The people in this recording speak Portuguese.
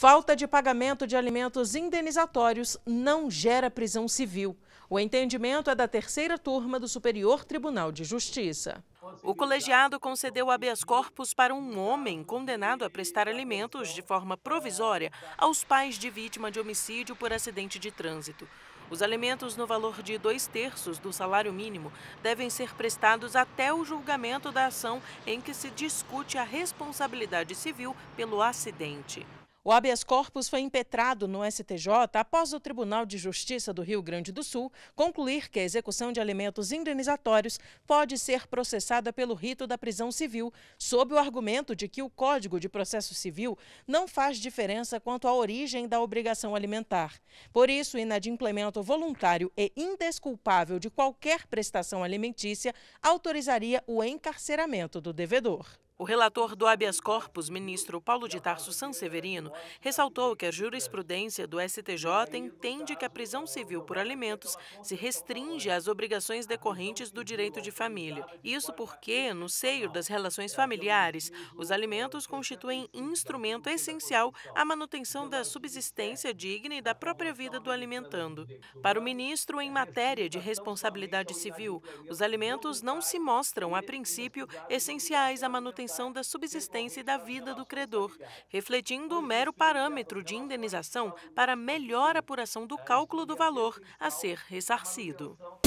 Falta de pagamento de alimentos indenizatórios não gera prisão civil. O entendimento é da terceira turma do Superior Tribunal de Justiça. O colegiado concedeu habeas corpus para um homem condenado a prestar alimentos de forma provisória aos pais de vítima de homicídio por acidente de trânsito. Os alimentos no valor de dois terços do salário mínimo devem ser prestados até o julgamento da ação em que se discute a responsabilidade civil pelo acidente. O habeas corpus foi impetrado no STJ após o Tribunal de Justiça do Rio Grande do Sul concluir que a execução de alimentos indenizatórios pode ser processada pelo rito da prisão civil, sob o argumento de que o Código de Processo Civil não faz diferença quanto à origem da obrigação alimentar. Por isso, o inadimplemento voluntário e indesculpável de qualquer prestação alimentícia autorizaria o encarceramento do devedor. O relator do habeas corpus, ministro Paulo de Tarso Sanseverino, ressaltou que a jurisprudência do STJ entende que a prisão civil por alimentos se restringe às obrigações decorrentes do direito de família. Isso porque, no seio das relações familiares, os alimentos constituem instrumento essencial à manutenção da subsistência digna e da própria vida do alimentando. Para o ministro, em matéria de responsabilidade civil, os alimentos não se mostram, a princípio, essenciais à manutenção manutenção da subsistência e da vida do credor, refletindo o mero parâmetro de indenização para melhor apuração do cálculo do valor a ser ressarcido.